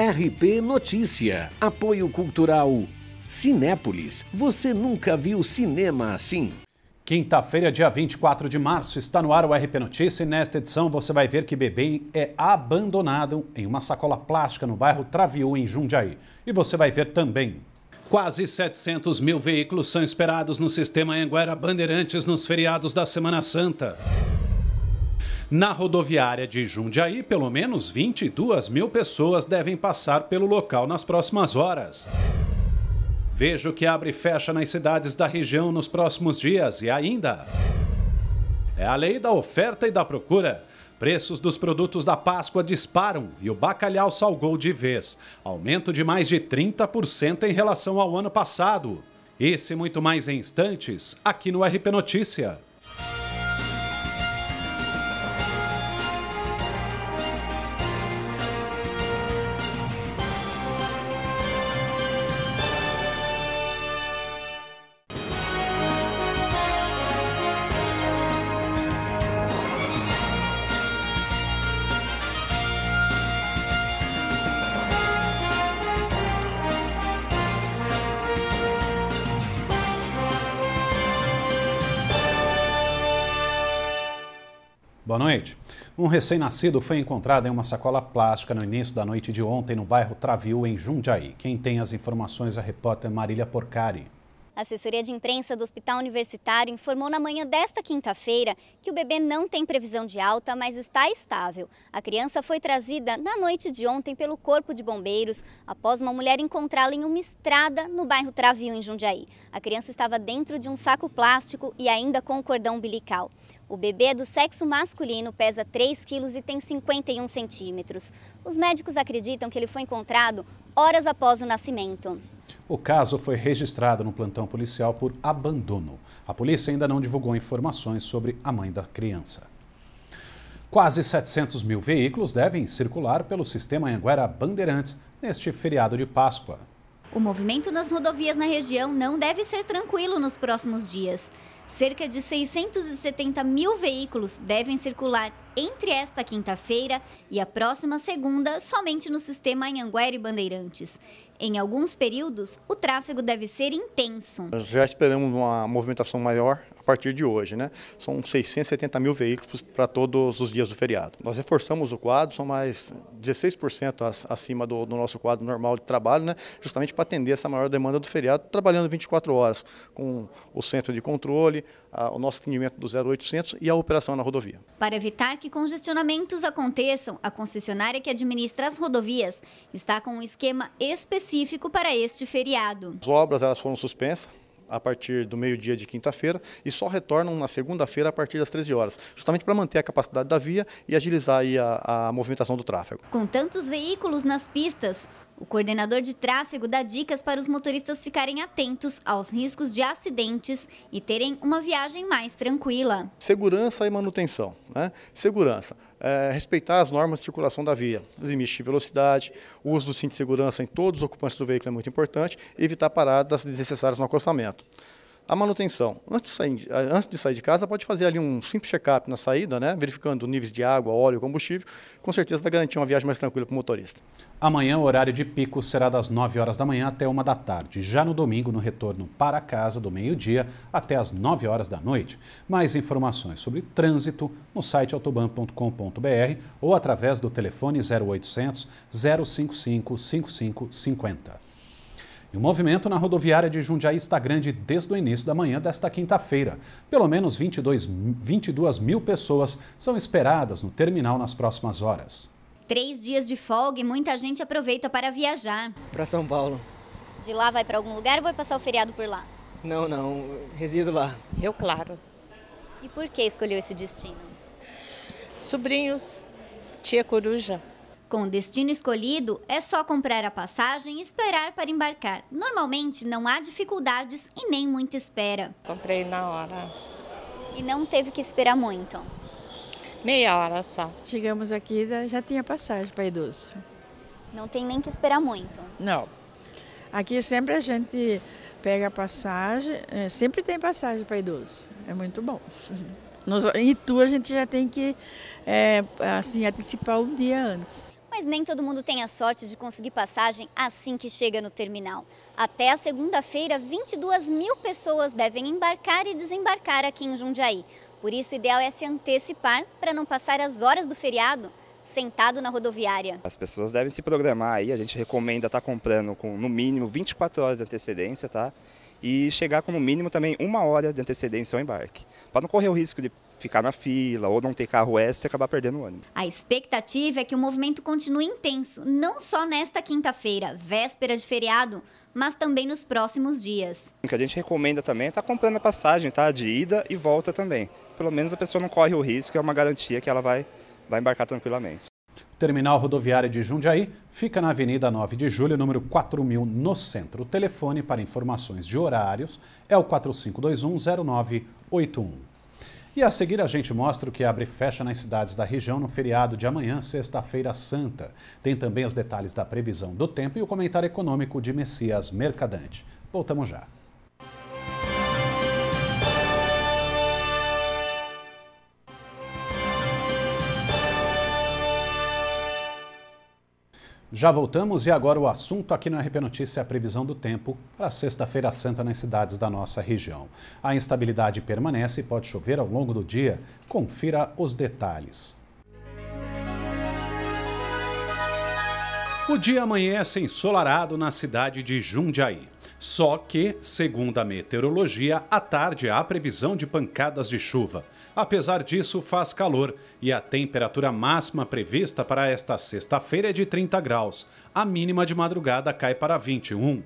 RP Notícia, apoio cultural. Cinépolis, você nunca viu cinema assim. Quinta-feira, dia 24 de março, está no ar o RP Notícia e nesta edição você vai ver que bebê é abandonado em uma sacola plástica no bairro Traviú, em Jundiaí. E você vai ver também Quase 700 mil veículos são esperados no sistema Anguera Bandeirantes nos feriados da Semana Santa. Na rodoviária de Jundiaí, pelo menos 22 mil pessoas devem passar pelo local nas próximas horas. Veja o que abre e fecha nas cidades da região nos próximos dias e ainda. É a lei da oferta e da procura. Preços dos produtos da Páscoa disparam e o bacalhau salgou de vez. Aumento de mais de 30% em relação ao ano passado. Esse e muito mais em instantes, aqui no RP Notícia. Boa noite. Um recém-nascido foi encontrado em uma sacola plástica no início da noite de ontem no bairro Travil, em Jundiaí. Quem tem as informações é a repórter Marília Porcari. A assessoria de imprensa do Hospital Universitário informou na manhã desta quinta-feira que o bebê não tem previsão de alta, mas está estável. A criança foi trazida na noite de ontem pelo Corpo de Bombeiros após uma mulher encontrá-la em uma estrada no bairro Travio, em Jundiaí. A criança estava dentro de um saco plástico e ainda com o cordão umbilical. O bebê é do sexo masculino pesa 3 quilos e tem 51 centímetros. Os médicos acreditam que ele foi encontrado horas após o nascimento. O caso foi registrado no plantão policial por abandono. A polícia ainda não divulgou informações sobre a mãe da criança. Quase 700 mil veículos devem circular pelo sistema Anguera Bandeirantes neste feriado de Páscoa. O movimento nas rodovias na região não deve ser tranquilo nos próximos dias. Cerca de 670 mil veículos devem circular entre esta quinta-feira e a próxima segunda somente no sistema Anhanguera e Bandeirantes. Em alguns períodos, o tráfego deve ser intenso. já esperamos uma movimentação maior a partir de hoje. Né? São 670 mil veículos para todos os dias do feriado. Nós reforçamos o quadro, são mais 16% acima do, do, nosso quadro normal de trabalho, né? justamente para atender essa maior demanda do feriado, trabalhando 24 horas com o centro de controle, a, o nosso atendimento do 0800 e a operação na rodovia. Para evitar que congestionamentos aconteçam, a concessionária que administra as rodovias está com um esquema específico específico para este feriado. As obras elas foram suspensas a partir do meio-dia de quinta-feira e só retornam na segunda-feira a partir das 13 horas, justamente para manter a capacidade da via e agilizar a, a movimentação do tráfego. Com tantos veículos nas pistas, o coordenador de tráfego dá dicas para os motoristas ficarem atentos aos riscos de acidentes e terem uma viagem mais tranquila. Segurança e manutenção. Né? Segurança. É, respeitar as normas de circulação da via, limites de velocidade, o uso do cinto de segurança em todos os ocupantes do veículo é muito importante, evitar paradas desnecessárias no acostamento. A manutenção. Antes de, sair, antes de sair de casa, pode fazer ali um simples check-up na saída, né? verificando níveis de água, óleo, combustível. Com certeza vai garantir uma viagem mais tranquila para o motorista. Amanhã, o horário de pico será das 9 horas da manhã até 1 da tarde. Já no domingo, no retorno para casa, do meio-dia até as 9 horas da noite. Mais informações sobre trânsito no site autoban.com.br ou através do telefone 0800 055 5550. E o movimento na rodoviária de Jundiaí está grande desde o início da manhã desta quinta-feira. Pelo menos 22, 22 mil pessoas são esperadas no terminal nas próximas horas. Três dias de folga e muita gente aproveita para viajar. Para São Paulo. De lá vai para algum lugar ou vai passar o feriado por lá? Não, não. Resido lá. Eu, claro. E por que escolheu esse destino? Sobrinhos, tia coruja. Com o destino escolhido, é só comprar a passagem e esperar para embarcar. Normalmente não há dificuldades e nem muita espera. Comprei na hora. E não teve que esperar muito? Meia hora só. Chegamos aqui, já tinha passagem para idoso. Não tem nem que esperar muito? Não. Aqui sempre a gente pega a passagem, eh, sempre tem passagem para idoso. É muito bom. Nos, em Itu a gente já tem que é, assim, antecipar um dia antes. Mas nem todo mundo tem a sorte de conseguir passagem assim que chega no terminal. Até a segunda-feira, 22 mil pessoas devem embarcar e desembarcar aqui em Jundiaí. Por isso, o ideal é se antecipar para não passar as horas do feriado sentado na rodoviária. As pessoas devem se programar aí, a gente recomenda estar tá comprando com no mínimo 24 horas de antecedência, tá? e chegar com no mínimo também uma hora de antecedência ao embarque, para não correr o risco de ficar na fila ou não ter carro extra e acabar perdendo o ônibus. A expectativa é que o movimento continue intenso, não só nesta quinta-feira, véspera de feriado, mas também nos próximos dias. O que a gente recomenda também é estar tá comprando a passagem, tá? De ida e volta também. Pelo menos a pessoa não corre o risco, é uma garantia que ela vai, vai embarcar tranquilamente. Terminal rodoviário de Jundiaí fica na Avenida 9 de Julho, número 4000, no centro. O telefone para informações de horários é o 45210981. E a seguir a gente mostra o que abre e fecha nas cidades da região no feriado de amanhã, sexta-feira santa. Tem também os detalhes da previsão do tempo e o comentário econômico de Messias Mercadante. Voltamos já. Já voltamos e agora o assunto aqui no RP Notícia é a previsão do tempo para sexta-feira santa nas cidades da nossa região. A instabilidade permanece e pode chover ao longo do dia. Confira os detalhes. O dia amanhece ensolarado na cidade de Jundiaí. Só que, segundo a meteorologia, à tarde há previsão de pancadas de chuva. Apesar disso, faz calor e a temperatura máxima prevista para esta sexta-feira é de 30 graus. A mínima de madrugada cai para 21.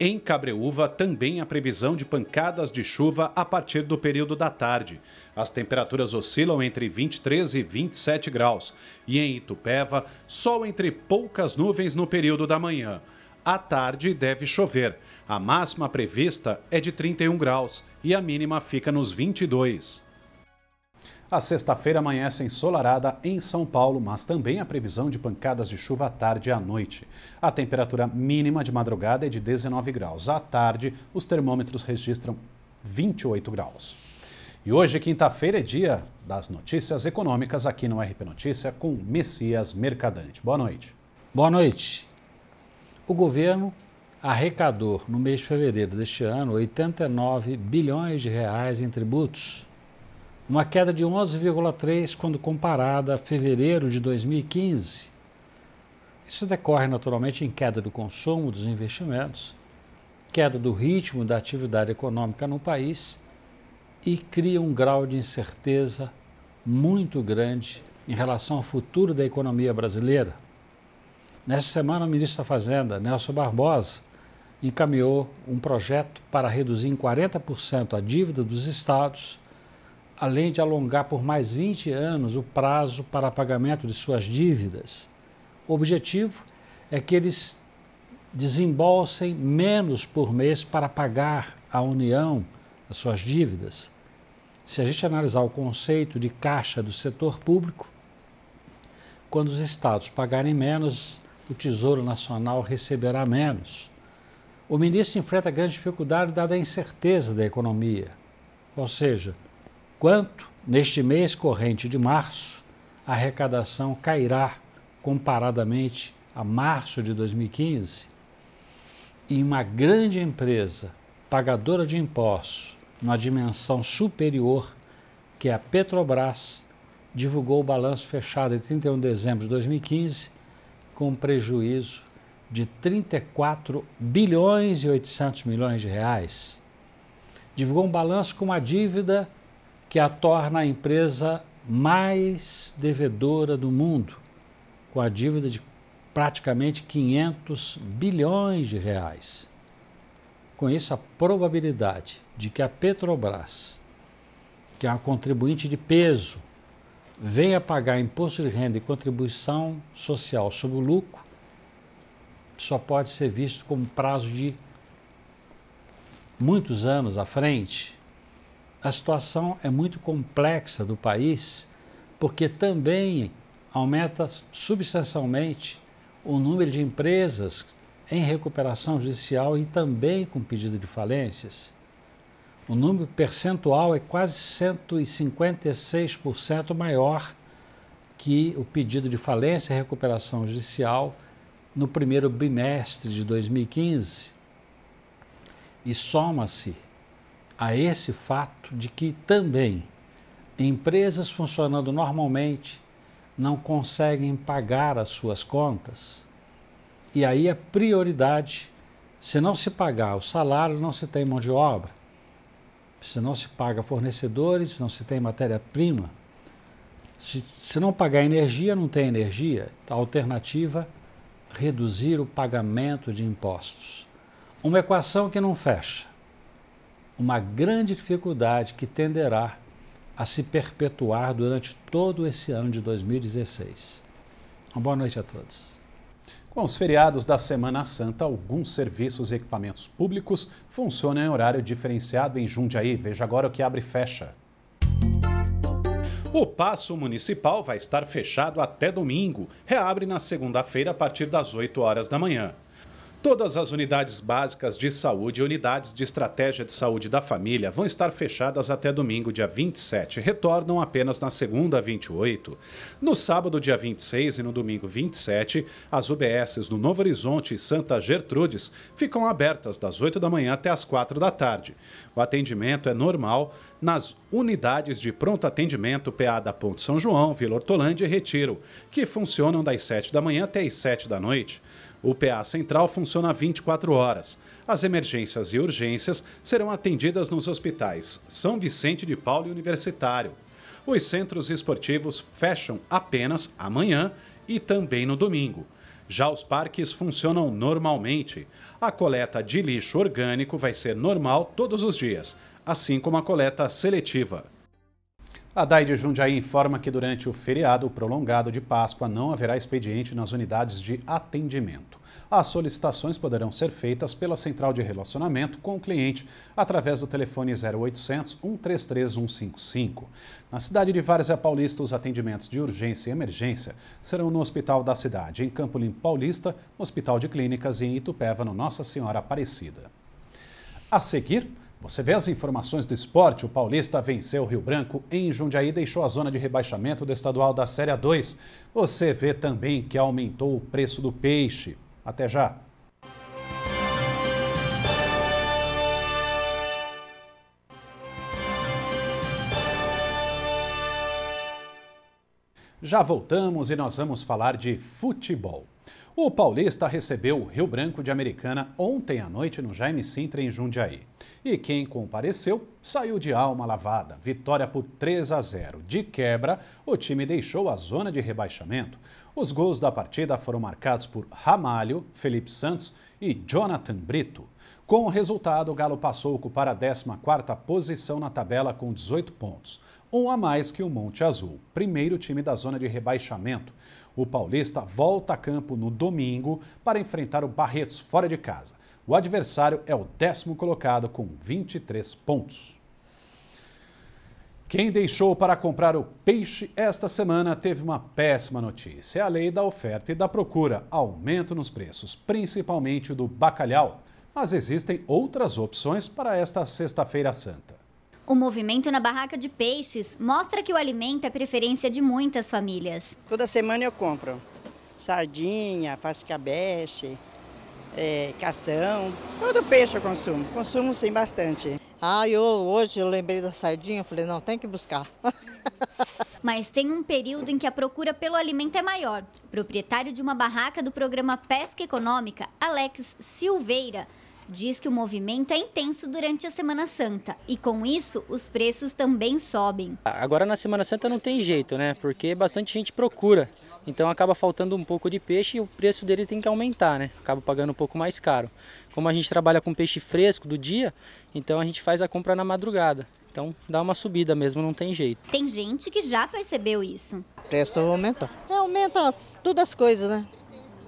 Em Cabreúva, também a previsão de pancadas de chuva a partir do período da tarde. As temperaturas oscilam entre 23 e 27 graus. E em Itupeva, sol entre poucas nuvens no período da manhã. À tarde deve chover. A máxima prevista é de 31 graus e a mínima fica nos 22. A sexta-feira amanhece ensolarada em São Paulo, mas também a previsão de pancadas de chuva à tarde e à noite. A temperatura mínima de madrugada é de 19 graus. À tarde, os termômetros registram 28 graus. E hoje, quinta-feira, é dia das notícias econômicas aqui no RP Notícia com Messias Mercadante. Boa noite. Boa noite. O governo arrecadou no mês de fevereiro deste ano 89 bilhões de reais em tributos uma queda de 11,3% quando comparada a fevereiro de 2015. Isso decorre naturalmente em queda do consumo dos investimentos, queda do ritmo da atividade econômica no país e cria um grau de incerteza muito grande em relação ao futuro da economia brasileira. Nesta semana, o ministro da Fazenda, Nelson Barbosa, encaminhou um projeto para reduzir em 40% a dívida dos estados além de alongar por mais 20 anos o prazo para pagamento de suas dívidas. O objetivo é que eles desembolsem menos por mês para pagar à União as suas dívidas. Se a gente analisar o conceito de caixa do setor público, quando os estados pagarem menos, o Tesouro Nacional receberá menos. O ministro enfrenta grande dificuldade dada a incerteza da economia, ou seja, quanto, neste mês corrente de março, a arrecadação cairá comparadamente a março de 2015, e uma grande empresa pagadora de impostos, numa dimensão superior, que é a Petrobras, divulgou o balanço fechado em 31 de dezembro de 2015 com um prejuízo de 34 bilhões e 800 milhões de reais. Divulgou um balanço com uma dívida que a torna a empresa mais devedora do mundo, com a dívida de praticamente 500 bilhões de reais. Com isso, a probabilidade de que a Petrobras, que é uma contribuinte de peso, venha pagar imposto de renda e contribuição social sobre o lucro, só pode ser visto como prazo de muitos anos à frente a situação é muito complexa do país, porque também aumenta substancialmente o número de empresas em recuperação judicial e também com pedido de falências. O número percentual é quase 156% maior que o pedido de falência e recuperação judicial no primeiro bimestre de 2015. E soma-se a esse fato de que também empresas funcionando normalmente não conseguem pagar as suas contas. E aí a prioridade, se não se pagar o salário, não se tem mão de obra. Se não se paga fornecedores, não se tem matéria-prima. Se, se não pagar energia, não tem energia. A alternativa, reduzir o pagamento de impostos. Uma equação que não fecha uma grande dificuldade que tenderá a se perpetuar durante todo esse ano de 2016. Uma boa noite a todos. Com os feriados da Semana Santa, alguns serviços e equipamentos públicos funcionam em horário diferenciado em Jundiaí. Veja agora o que abre e fecha. O Paço Municipal vai estar fechado até domingo. Reabre na segunda-feira a partir das 8 horas da manhã. Todas as unidades básicas de saúde e unidades de estratégia de saúde da família vão estar fechadas até domingo, dia 27. Retornam apenas na segunda, 28. No sábado, dia 26 e no domingo, 27, as UBSs do Novo Horizonte e Santa Gertrudes ficam abertas das 8 da manhã até as 4 da tarde. O atendimento é normal nas unidades de pronto atendimento PA da Ponte São João, Vila Hortolândia e Retiro, que funcionam das 7 da manhã até as 7 da noite. O PA Central funciona 24 horas. As emergências e urgências serão atendidas nos hospitais São Vicente de Paulo e Universitário. Os centros esportivos fecham apenas amanhã e também no domingo. Já os parques funcionam normalmente. A coleta de lixo orgânico vai ser normal todos os dias, assim como a coleta seletiva. A DAI de Jundiaí informa que durante o feriado prolongado de Páscoa não haverá expediente nas unidades de atendimento. As solicitações poderão ser feitas pela central de relacionamento com o cliente através do telefone 0800 133 155. Na cidade de Várzea Paulista, os atendimentos de urgência e emergência serão no Hospital da Cidade, em Campo Limpo Paulista, no Hospital de Clínicas e em Itupeva, no Nossa Senhora Aparecida. A seguir, você vê as informações do esporte, o Paulista venceu o Rio Branco em Jundiaí e deixou a zona de rebaixamento do estadual da Série A2. Você vê também que aumentou o preço do peixe. Até já! Já voltamos e nós vamos falar de futebol. O paulista recebeu o Rio Branco de Americana ontem à noite no Jaime Sintra, em Jundiaí. E quem compareceu saiu de alma lavada. Vitória por 3 a 0. De quebra, o time deixou a zona de rebaixamento. Os gols da partida foram marcados por Ramalho, Felipe Santos e Jonathan Brito. Com o resultado, o Galo passou a ocupar a 14ª posição na tabela com 18 pontos, um a mais que o Monte Azul, primeiro time da zona de rebaixamento. O paulista volta a campo no domingo para enfrentar o Barretos fora de casa. O adversário é o décimo colocado com 23 pontos. Quem deixou para comprar o peixe esta semana teve uma péssima notícia. É a lei da oferta e da procura, aumento nos preços, principalmente do bacalhau mas existem outras opções para esta Sexta-feira Santa. O movimento na barraca de peixes mostra que o alimento é preferência de muitas famílias. Toda semana eu compro sardinha, pascabeche, é, cação, todo peixe eu consumo, consumo sim bastante. Ah, eu hoje eu lembrei da sardinha, falei, não, tem que buscar. Mas tem um período em que a procura pelo alimento é maior. Proprietário de uma barraca do programa Pesca Econômica, Alex Silveira, diz que o movimento é intenso durante a Semana Santa e com isso os preços também sobem. Agora na Semana Santa não tem jeito, né? Porque bastante gente procura. Então acaba faltando um pouco de peixe e o preço dele tem que aumentar, né? Acaba pagando um pouco mais caro. Como a gente trabalha com peixe fresco do dia, então a gente faz a compra na madrugada. Então dá uma subida mesmo, não tem jeito. Tem gente que já percebeu isso. O preço aumenta. É, aumenta todas as coisas, né?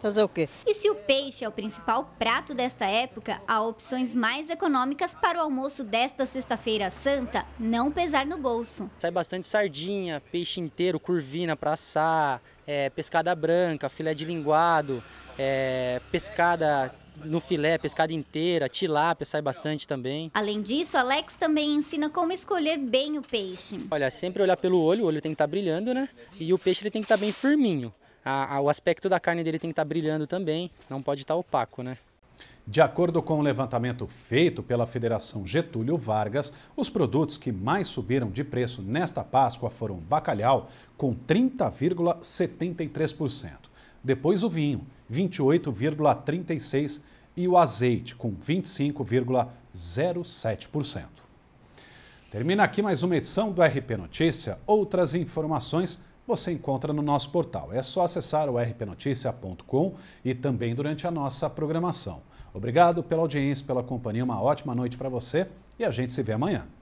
Fazer o quê? E se o peixe é o principal prato desta época, há opções mais econômicas para o almoço desta sexta-feira santa não pesar no bolso. Sai bastante sardinha, peixe inteiro, curvina para assar, é, pescada branca, filé de linguado, é, pescada no filé, pescada inteira, tilápia sai bastante também. Além disso, Alex também ensina como escolher bem o peixe. Olha, sempre olhar pelo olho, o olho tem que estar tá brilhando, né? E o peixe ele tem que estar tá bem firminho a, a, o aspecto da carne dele tem que estar tá brilhando também, não pode estar tá opaco, né? De acordo com o um levantamento feito pela Federação Getúlio Vargas, os produtos que mais subiram de preço nesta Páscoa foram bacalhau, com 30,73%. Depois o vinho, 28,36%, e o azeite, com 25,07%. Termina aqui mais uma edição do RP Notícia. Outras informações você encontra no nosso portal. É só acessar o rpnoticia.com e também durante a nossa programação. Obrigado pela audiência, pela companhia, uma ótima noite para você e a gente se vê amanhã.